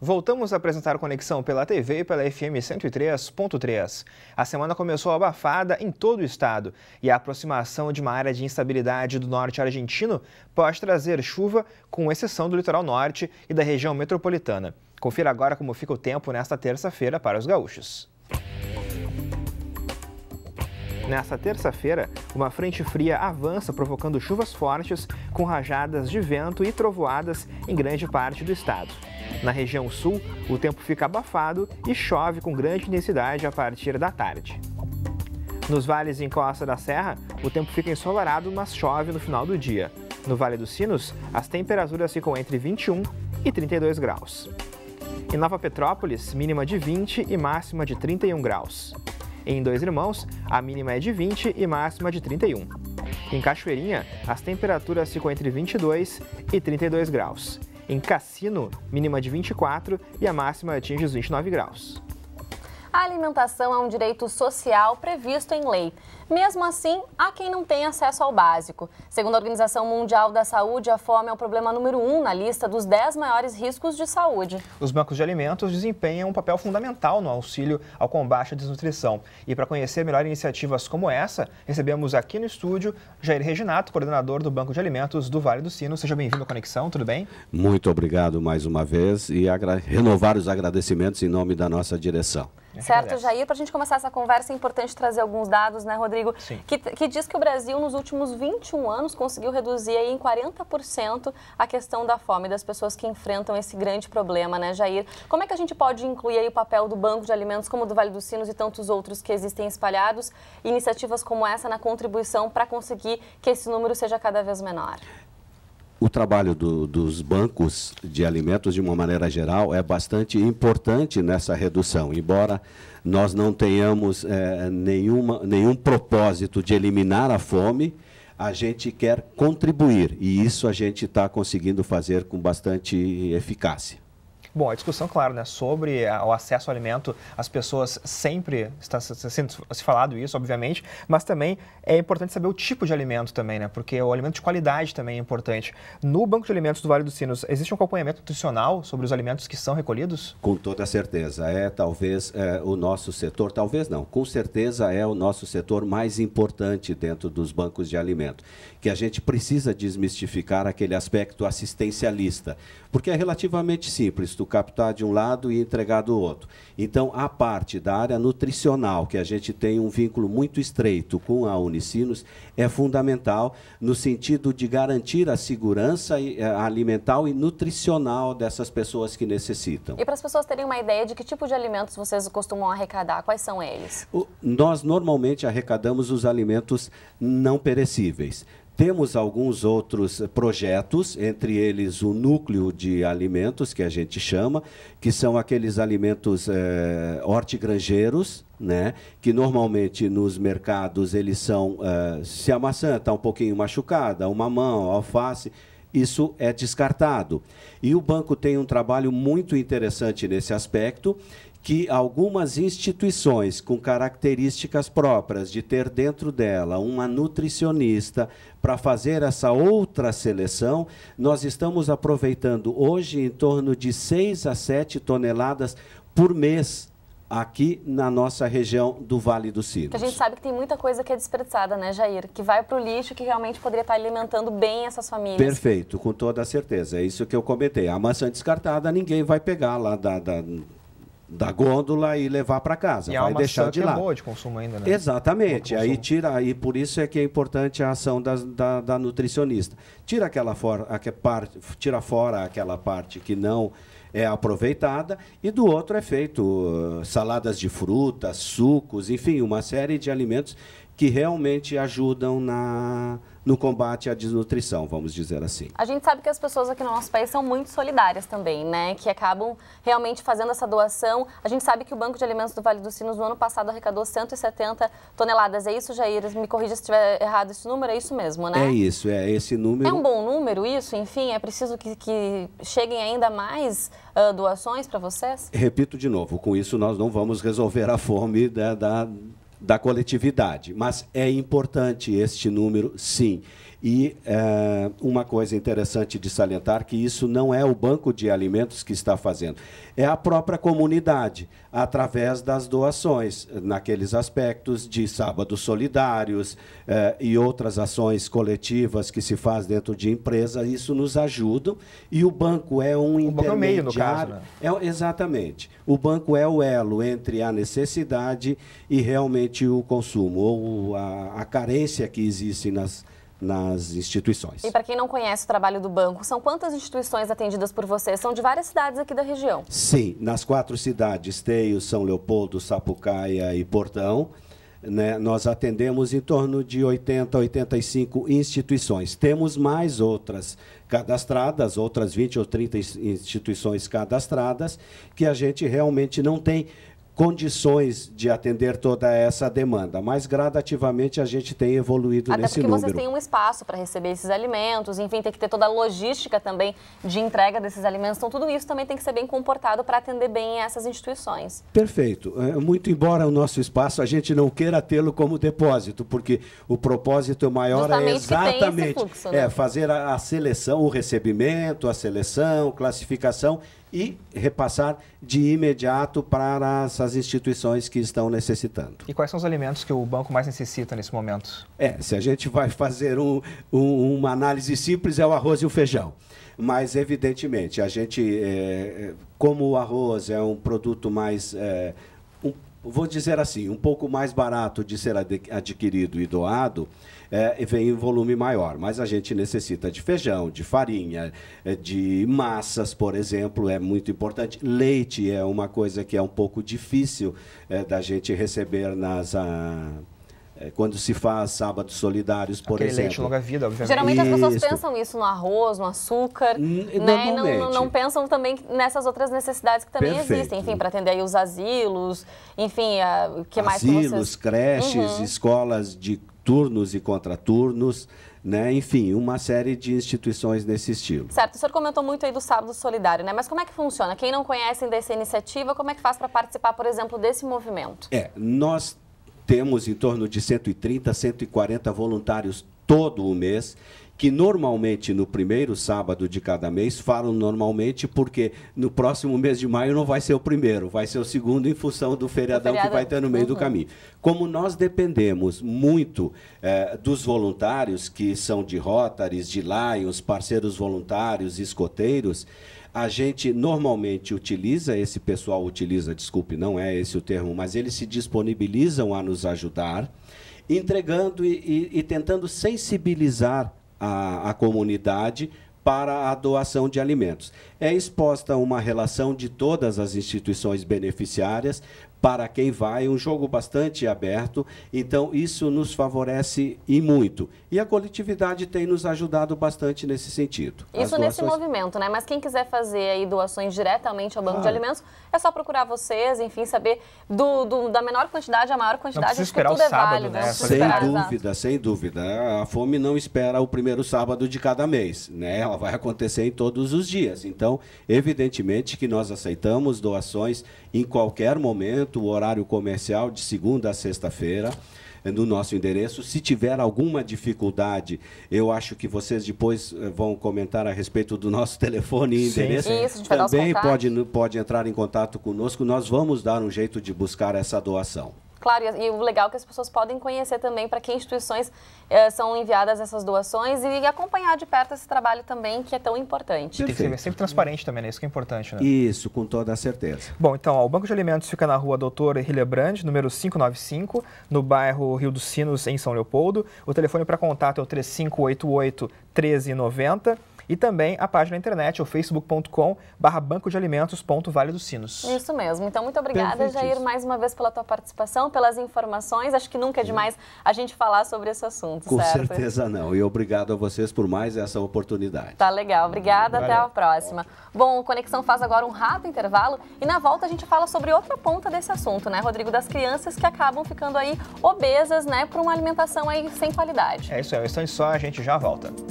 Voltamos a apresentar Conexão pela TV e pela FM 103.3. A semana começou abafada em todo o estado e a aproximação de uma área de instabilidade do norte argentino pode trazer chuva, com exceção do litoral norte e da região metropolitana. Confira agora como fica o tempo nesta terça-feira para os gaúchos. Nesta terça-feira, uma frente fria avança, provocando chuvas fortes, com rajadas de vento e trovoadas em grande parte do estado. Na região sul, o tempo fica abafado e chove com grande intensidade a partir da tarde. Nos vales em costa da serra, o tempo fica ensolarado, mas chove no final do dia. No Vale dos Sinos, as temperaturas ficam entre 21 e 32 graus. Em Nova Petrópolis, mínima de 20 e máxima de 31 graus. Em Dois Irmãos, a mínima é de 20 e máxima de 31. Em Cachoeirinha, as temperaturas ficam entre 22 e 32 graus. Em Cassino, mínima de 24 e a máxima atinge os 29 graus. A alimentação é um direito social previsto em lei. Mesmo assim, há quem não tem acesso ao básico. Segundo a Organização Mundial da Saúde, a fome é o problema número um na lista dos 10 maiores riscos de saúde. Os bancos de alimentos desempenham um papel fundamental no auxílio ao combate à desnutrição. E para conhecer melhor iniciativas como essa, recebemos aqui no estúdio Jair Reginato, coordenador do Banco de Alimentos do Vale do Sino. Seja bem-vindo à Conexão, tudo bem? Muito obrigado mais uma vez e renovar os agradecimentos em nome da nossa direção. É certo, Jair. Para a gente começar essa conversa, é importante trazer alguns dados, né, Rodrigo? Rodrigo, que, que, diz que o Brasil, nos últimos 21 anos, conseguiu reduzir aí em 40% a questão da fome das pessoas que enfrentam esse grande problema, né, Jair? Como é que a gente pode incluir aí o papel do Banco de Alimentos, como do Vale dos Sinos e tantos outros que existem espalhados, iniciativas como essa na contribuição para conseguir que esse número seja cada vez menor? o trabalho do, dos bancos de alimentos, de uma maneira geral, é bastante importante nessa redução, embora nós não tenhamos é, nenhuma, nenhum propósito de eliminar a fome, a gente quer contribuir, e isso a gente está conseguindo fazer com bastante eficácia. Bom, a discussão, claro, né, sobre o acesso ao alimento, as pessoas sempre está sendo se falado isso, obviamente, mas também é importante saber o tipo de alimento também, né? Porque o alimento de qualidade também é importante. No Banco de Alimentos do Vale dos Sinos, existe um acompanhamento nutricional sobre os alimentos que são recolhidos? Com toda certeza, é talvez é, o nosso setor, talvez não, com certeza é o nosso setor mais importante dentro dos bancos de alimento, que a gente precisa desmistificar aquele aspecto assistencialista, porque é relativamente simples. Tu do capital de um lado e entregar do outro. Então, a parte da área nutricional, que a gente tem um vínculo muito estreito com a Unicinos, é fundamental no sentido de garantir a segurança eh, alimentar e nutricional dessas pessoas que necessitam. E para as pessoas terem uma ideia de que tipo de alimentos vocês costumam arrecadar, quais são eles? O, nós normalmente arrecadamos os alimentos não perecíveis. Temos alguns outros projetos, entre eles o núcleo de alimentos, que a gente chama, que são aqueles alimentos é, hortigranjeiros, né? que normalmente nos mercados eles são, é, se a maçã está um pouquinho machucada, o mamão, a alface, isso é descartado. E o banco tem um trabalho muito interessante nesse aspecto que algumas instituições com características próprias de ter dentro dela uma nutricionista para fazer essa outra seleção, nós estamos aproveitando hoje em torno de 6 a 7 toneladas por mês aqui na nossa região do Vale do Sino. A gente sabe que tem muita coisa que é desperdiçada, né, Jair? Que vai para o lixo, que realmente poderia estar tá alimentando bem essas famílias. Perfeito, com toda a certeza. É isso que eu comentei. A maçã descartada ninguém vai pegar lá da, da da gôndola e levar para casa. E vai é deixar de lá. É boa de consumo ainda, né? Exatamente. Aí tira, e por isso é que é importante a ação da, da, da nutricionista. Tira aquela for aquela parte, tira fora aquela parte que não é aproveitada e do outro é feito uh, saladas de frutas, sucos, enfim, uma série de alimentos que realmente ajudam na, no combate à desnutrição, vamos dizer assim. A gente sabe que as pessoas aqui no nosso país são muito solidárias também, né? Que acabam realmente fazendo essa doação. A gente sabe que o Banco de Alimentos do Vale dos Sinos no ano passado arrecadou 170 toneladas. É isso, Jair? Me corrija se estiver errado esse número, é isso mesmo, né? É isso, é esse número. É um bom número isso, enfim? É preciso que, que cheguem ainda mais uh, doações para vocês? Repito de novo, com isso nós não vamos resolver a fome da, da da coletividade. Mas é importante este número, sim. E é, uma coisa interessante de salientar que isso não é o banco de alimentos que está fazendo, é a própria comunidade, através das doações, naqueles aspectos de sábados solidários é, e outras ações coletivas que se faz dentro de empresa, isso nos ajuda. E o banco é um o intermediário. Banco é, meio, no caso, né? é Exatamente. O banco é o elo entre a necessidade e realmente o consumo, ou a, a carência que existe nas nas instituições. E para quem não conhece o trabalho do banco, são quantas instituições atendidas por você? São de várias cidades aqui da região. Sim, nas quatro cidades, Teio, São Leopoldo, Sapucaia e Portão, né, nós atendemos em torno de 80 a 85 instituições. Temos mais outras cadastradas, outras 20 ou 30 instituições cadastradas, que a gente realmente não tem condições de atender toda essa demanda, mas gradativamente a gente tem evoluído Até nesse número. Até porque vocês têm um espaço para receber esses alimentos, enfim, tem que ter toda a logística também de entrega desses alimentos, então tudo isso também tem que ser bem comportado para atender bem essas instituições. Perfeito. É, muito embora o nosso espaço a gente não queira tê-lo como depósito, porque o propósito maior é Justamente é exatamente fluxo, né? é fazer a, a seleção, o recebimento, a seleção, classificação e repassar de imediato para essas instituições que estão necessitando. E quais são os alimentos que o banco mais necessita nesse momento? É, se a gente vai fazer um, um, uma análise simples, é o arroz e o feijão. Mas, evidentemente, a gente, é, é como o arroz é um produto mais. É, um, vou dizer assim, um pouco mais barato de ser adquirido e doado, é, vem em volume maior. Mas a gente necessita de feijão, de farinha, é, de massas, por exemplo, é muito importante. Leite é uma coisa que é um pouco difícil é, da gente receber nas. A ah, é, quando se faz sábados solidários, por Aquele exemplo. leite longa vida, obviamente. Geralmente as pessoas pensam isso no arroz, no açúcar, N hum, né? Não, não, pensam também nessas outras necessidades que também Perfeito. existem, enfim, para atender os asilos, enfim, o que mais Asilos, vocês... creches, uhum. escolas de turnos e contraturnos, né? enfim, uma série de instituições nesse estilo. Certo, o senhor comentou muito aí do Sábado Solidário, né? mas como é que funciona? Quem não conhece dessa iniciativa, como é que faz para participar, por exemplo, desse movimento? É, nós temos em torno de 130, 140 voluntários todo o mês que normalmente no primeiro sábado de cada mês, falam normalmente porque no próximo mês de maio não vai ser o primeiro, vai ser o segundo em função do feriadão feriado... que vai ter no meio uhum. do caminho. Como nós dependemos muito eh, dos voluntários, que são de Rotaries, de Lions, parceiros voluntários, escoteiros, a gente normalmente utiliza, esse pessoal utiliza, desculpe, não é esse o termo, mas eles se disponibilizam a nos ajudar, entregando e, e, e tentando sensibilizar a, a comunidade para a doação de alimentos. É exposta uma relação de todas as instituições beneficiárias para quem vai, um jogo bastante aberto. Então, isso nos favorece e muito. E a coletividade tem nos ajudado bastante nesse sentido. Isso nesse movimento, né? Mas quem quiser fazer aí doações diretamente ao Banco claro. de Alimentos, é só procurar vocês, enfim, saber do, do da menor quantidade à maior quantidade. Não esperar tudo o sábado, é válido, né? Sem esperar, dúvida, exato. sem dúvida. A fome não espera o primeiro sábado de cada mês, né? Ela vai acontecer em todos os dias. Então, evidentemente que nós aceitamos doações em qualquer momento 8, horário comercial, de segunda a sexta-feira eh, no nosso endereço. Se tiver alguma dificuldade, eu acho que vocês depois eh, vão comentar a respeito do nosso telefone e endereço. Isso, Também pode, pode entrar em contato conosco. Nós vamos dar um jeito de buscar essa doação. Claro, e, o legal é que as pessoas podem conhecer também para que instituições eh, são enviadas essas doações e, acompanhar de perto esse trabalho também que é tão importante. Perfeito. Tem que ser sempre transparente também, né? Isso que é importante, né? Isso, com toda a certeza. Bom, então, ó, o Banco de Alimentos fica na rua Doutor Hillebrand, número 595, no bairro Rio dos Sinos, em São Leopoldo. O telefone para contato é o 3588 1390 e também a página na internet, o facebook.com barra banco de vale dos sinos. Isso mesmo. Então, muito obrigada, Jair, mais uma vez pela tua participação, pelas informações. Acho que nunca é demais a gente falar sobre esse assunto, Com certo? certeza não. E obrigado a vocês por mais essa oportunidade. Tá legal. Obrigada. Valeu. Até a próxima. Bom, o Conexão faz agora um rápido intervalo e na volta a gente fala sobre outra ponta desse assunto, né, Rodrigo? Das crianças que acabam ficando aí obesas, né, por uma alimentação aí sem qualidade. É isso aí. Um instante só, a gente já volta.